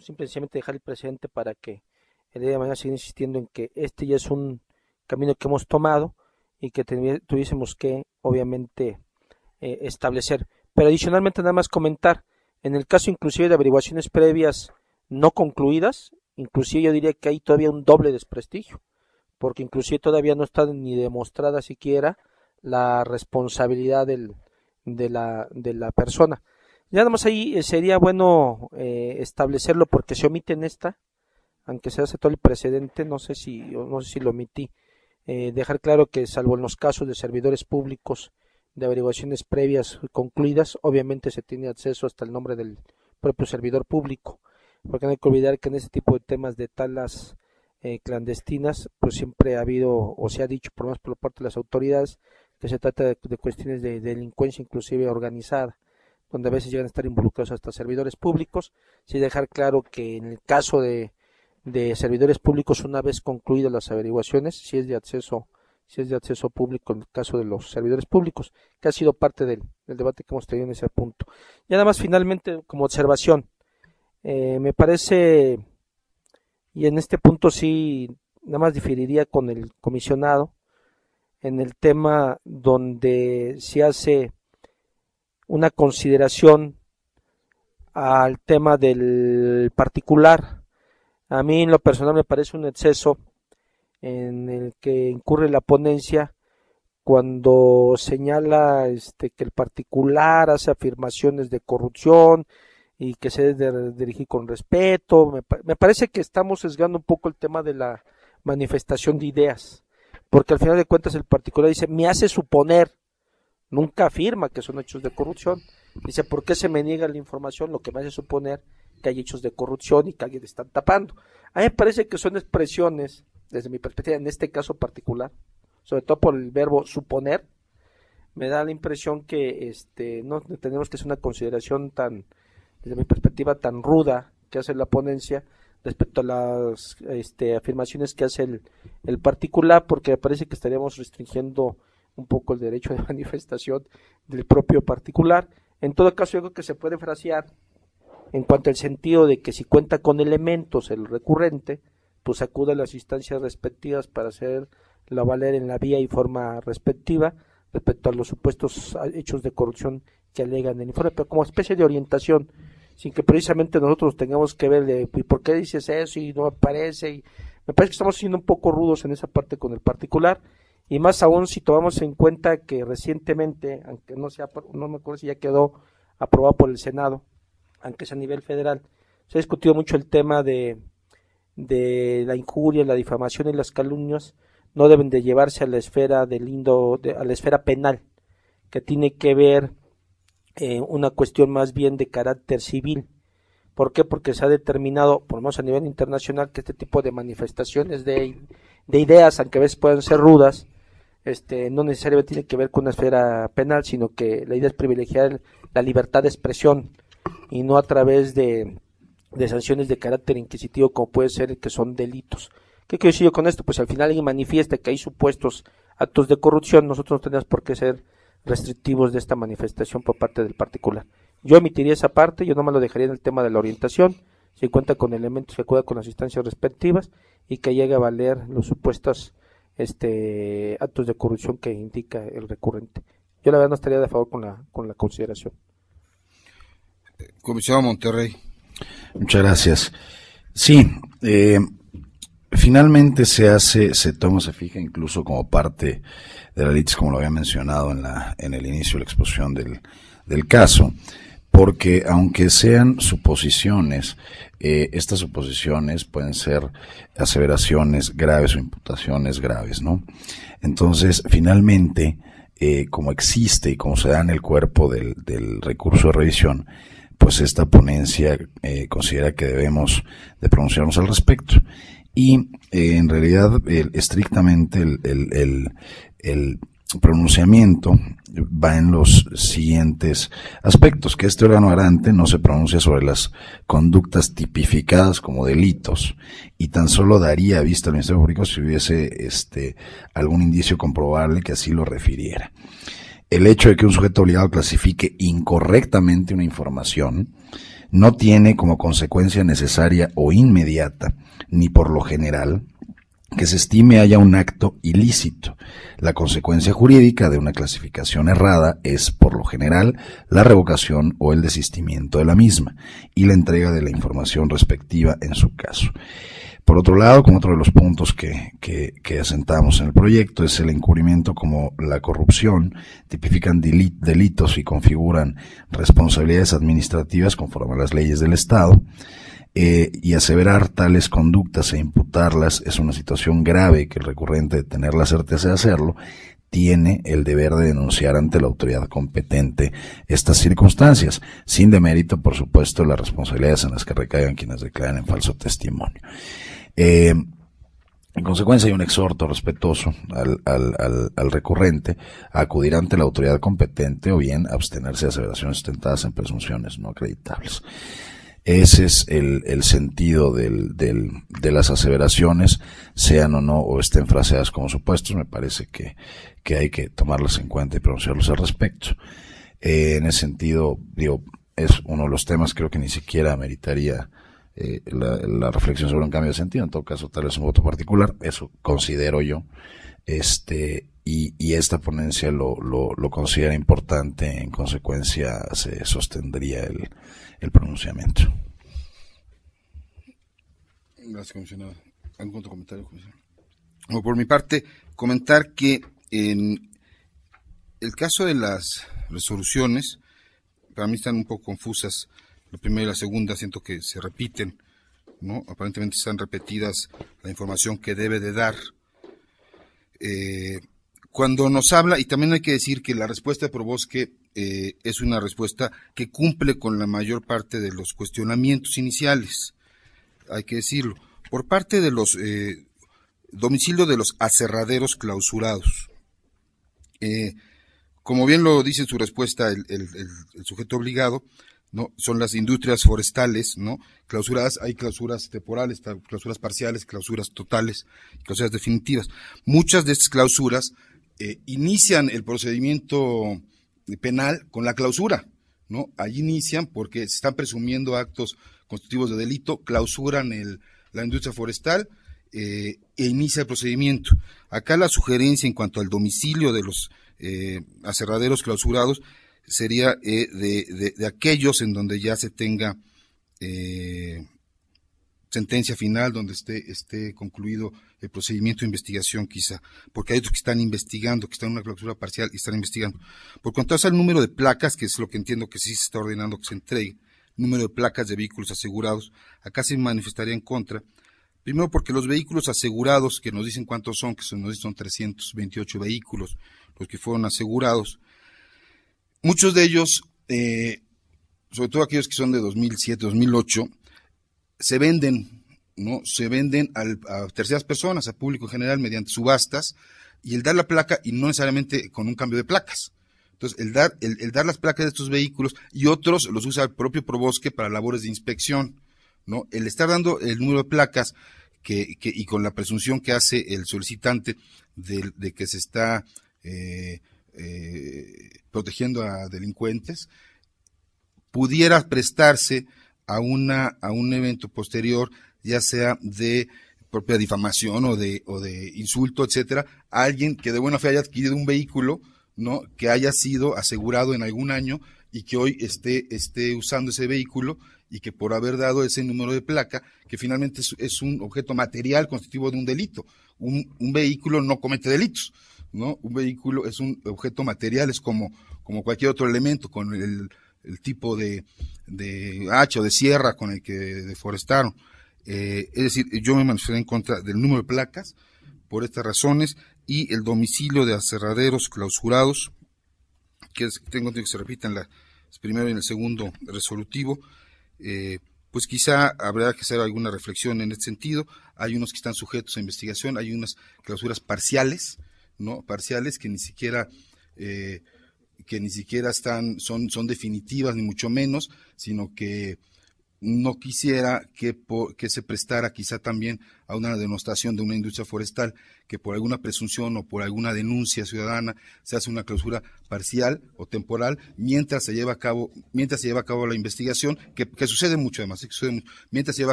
simplemente dejar el precedente para que el día de mañana siga insistiendo en que este ya es un camino que hemos tomado y que tuviésemos que, obviamente, eh, establecer. Pero adicionalmente, nada más comentar, en el caso inclusive de averiguaciones previas no concluidas, inclusive yo diría que hay todavía un doble desprestigio, porque inclusive todavía no está ni demostrada siquiera la responsabilidad de la persona. Ya nada más ahí eh, sería bueno eh, establecerlo porque se omite en esta, aunque se hace todo el precedente, no sé si, no sé si lo omití. Eh, dejar claro que salvo en los casos de servidores públicos de averiguaciones previas concluidas, obviamente se tiene acceso hasta el nombre del propio servidor público, porque no hay que olvidar que en este tipo de temas de talas clandestinas, pues siempre ha habido o se ha dicho por más por parte de las autoridades que se trata de, cuestiones de delincuencia inclusive organizada donde a veces llegan a estar involucrados hasta servidores públicos, sin dejar claro que en el caso de, servidores públicos, una vez concluidas las averiguaciones, si es de acceso, si es de acceso público en el caso de los servidores públicos, que ha sido parte del, debate que hemos tenido en ese punto. Y nada más finalmente, como observación, eh, me parece, y en este punto sí, nada más diferiría con el comisionado, en el tema donde se hace una consideración al tema del particular. A mí en lo personal me parece un exceso en el que incurre la ponencia cuando señala este, que el particular hace afirmaciones de corrupción y que se debe dirigir con respeto. Me, me, parece que estamos sesgando un poco el tema de la manifestación de ideas, porque al final de cuentas el particular dice, me hace suponer Nunca afirma que son hechos de corrupción. Dice, ¿por qué se me niega la información? Lo que me hace suponer que hay hechos de corrupción y que alguien está tapando. A mí me parece que son expresiones, desde mi perspectiva, en este caso particular, sobre todo por el verbo suponer, me da la impresión que este, no tenemos que hacer una consideración tan, desde mi perspectiva, tan ruda que hace la ponencia respecto a las este, afirmaciones que hace el, el particular, porque me parece que estaríamos restringiendo un poco el derecho de manifestación del propio particular. En todo caso, algo que se puede frasear en cuanto al sentido de que si cuenta con elementos el recurrente, pues acude a las instancias respectivas para hacer la valer en la vía y forma respectiva respecto a los supuestos hechos de corrupción que alegan el informe, pero como especie de orientación, sin que precisamente nosotros tengamos que ver de ¿y por qué dices eso y no aparece. Y me parece que estamos siendo un poco rudos en esa parte con el particular y más aún si tomamos en cuenta que recientemente, aunque no sea, no me acuerdo si ya quedó aprobado por el Senado, aunque sea a nivel federal, se ha discutido mucho el tema de, la injuria, la difamación y las calumnias no deben de llevarse a la esfera del indo a la esfera penal, que tiene que ver eh, una cuestión más bien de carácter civil. ¿Por qué? Porque se ha determinado, por lo menos a nivel internacional, que este tipo de manifestaciones de, de ideas, aunque a veces puedan ser rudas, este, no necesariamente tiene que ver con una esfera penal, sino que la idea es privilegiar la libertad de expresión y no a través de, sanciones de carácter inquisitivo como puede ser que son delitos. ¿Qué quiero decir con esto? Pues al final alguien manifiesta que hay supuestos actos de corrupción, nosotros no tenemos por qué ser restrictivos de esta manifestación por parte del particular. Yo emitiría esa parte, yo no me lo dejaría en el tema de la orientación, si cuenta con elementos que acuerda con las instancias respectivas y que llegue a valer los supuestos este actos de corrupción que indica el recurrente. Yo la verdad no estaría de favor con la, con la consideración. Comisionado Monterrey. Muchas gracias. Sí, eh, finalmente se hace, se toma, se fija incluso como parte de la litis, como lo había mencionado en, la, en el inicio de la exposición del, del caso porque aunque sean suposiciones, eh, estas suposiciones pueden ser aseveraciones graves o imputaciones graves, ¿no? Entonces, finalmente, eh, como existe y como se da en el cuerpo del, recurso de revisión, pues esta ponencia eh, considera que debemos de pronunciarnos al respecto. Y en realidad, estrictamente el pronunciamiento va en los siguientes aspectos, que este órgano garante no se pronuncia sobre las conductas tipificadas como delitos y tan solo daría vista al Ministerio Público si hubiese este, algún indicio comprobable que así lo refiriera. El hecho de que un sujeto obligado clasifique incorrectamente una información no tiene como consecuencia necesaria o inmediata, ni por lo general, que se estime haya un acto ilícito. La consecuencia jurídica de una clasificación errada es, por lo general, la revocación o el desistimiento de la misma y la entrega de la información respectiva en su caso. Por otro lado, como otro de los puntos que, asentamos en el proyecto, es el encubrimiento como la corrupción, tipifican delitos y configuran responsabilidades administrativas conforme a las leyes del Estado. Eh, y aseverar tales conductas e imputarlas es una situación grave que el recurrente de tener la certeza de hacerlo tiene el deber de denunciar ante la autoridad competente estas circunstancias, sin demérito, por supuesto, las responsabilidades en las que recaigan quienes declaran en falso testimonio. Eh, en consecuencia, hay un exhorto respetuoso al, al, recurrente a acudir ante la autoridad competente o bien abstenerse de aseveraciones sustentadas en presunciones no acreditables. Ese es el, el sentido del, del, de las aseveraciones, sean o no, o estén fraseadas como supuestos. Me parece que, que hay que tomarlas en cuenta y pronunciarlos al respecto. Eh, en ese sentido, digo, es uno de los temas, creo que ni siquiera meritaría eh, la, la, reflexión sobre un cambio de sentido, en todo caso tal vez un voto particular, eso considero yo. Este, y, esta ponencia lo, lo, considera importante, en consecuencia se sostendría el, el pronunciamiento. Gracias, comisionado. ¿Algún otro comentario, comisionado? por mi parte, comentar que en el caso de las resoluciones, para mí están un poco confusas. La primera y la segunda siento que se repiten, ¿no? Aparentemente están repetidas la información que debe de dar. Eh, cuando nos habla, y también hay que decir que la respuesta de Probosque eh, es una respuesta que cumple con la mayor parte de los cuestionamientos iniciales, hay que decirlo, por parte de los eh, domicilio de los aserraderos clausurados. Eh, como bien lo dice en su respuesta el, el, sujeto obligado, ¿no? son las industrias forestales, ¿no? clausuradas, hay clausuras temporales, clausuras parciales, clausuras totales, clausuras definitivas. Muchas de estas clausuras eh, inician el procedimiento penal con la clausura, ¿no? Allí inician porque se están presumiendo actos constitutivos de delito, clausuran la industria forestal eh, e inicia el procedimiento. Acá la sugerencia en cuanto al domicilio de los eh, aserraderos clausurados sería de, aquellos en donde ya se tenga sentencia final donde esté, esté concluido el procedimiento de investigación quizá, porque hay otros que están investigando, que están en una clausura parcial y están investigando. Por cuanto al número de placas, que es lo que entiendo que sí se está ordenando que se entregue, número de placas de vehículos asegurados, acá se manifestaría en contra, Primero porque los vehículos asegurados, que nos dicen cuántos son, que nos dicen son 328 vehículos, los que fueron asegurados, muchos de ellos, eh, sobre todo aquellos que son de 2007, 2008, se venden, ¿no? Se venden a terceras personas, a público en general, mediante subastas, y el dar la placa, y no necesariamente con un cambio de placas. Entonces, el dar, el, el dar las placas de estos vehículos y otros los usa el propio Probosque para labores de inspección, ¿no? El estar dando el número de placas que, y con la presunción que hace el solicitante de, que se está eh, eh, protegiendo a delincuentes, pudiera prestarse a, una, a un evento posterior, ya sea de propia difamación o de, o de insulto, etcétera, a alguien que de buena fe haya adquirido un vehículo, ¿no? Que haya sido asegurado en algún año y que hoy esté, esté usando ese vehículo y que por haber dado ese número de placa, que finalmente es, un objeto material constitutivo de un delito. Un, un, vehículo no comete delitos, ¿no? Un vehículo es un objeto material, es como, como cualquier otro elemento, con el el tipo de, de hacha o de sierra con el que deforestaron. Eh, es decir, yo me manifesté en contra del número de placas por estas razones y el domicilio de aserraderos clausurados, que tengo que se repita en el primero y en el segundo resolutivo. Eh, pues quizá habrá que hacer alguna reflexión en este sentido. Hay unos que están sujetos a investigación, hay unas clausuras parciales, ¿no? Parciales que ni siquiera eh, que ni siquiera están, son, son definitivas, ni mucho menos, sino que no quisiera que, se prestara quizá también a una denostación de una industria forestal, que por alguna presunción o por alguna denuncia ciudadana se hace una clausura parcial o temporal mientras se lleva a cabo, mientras se lleva a cabo la investigación, que, sucede mucho además, ¿eh? mientras se lleva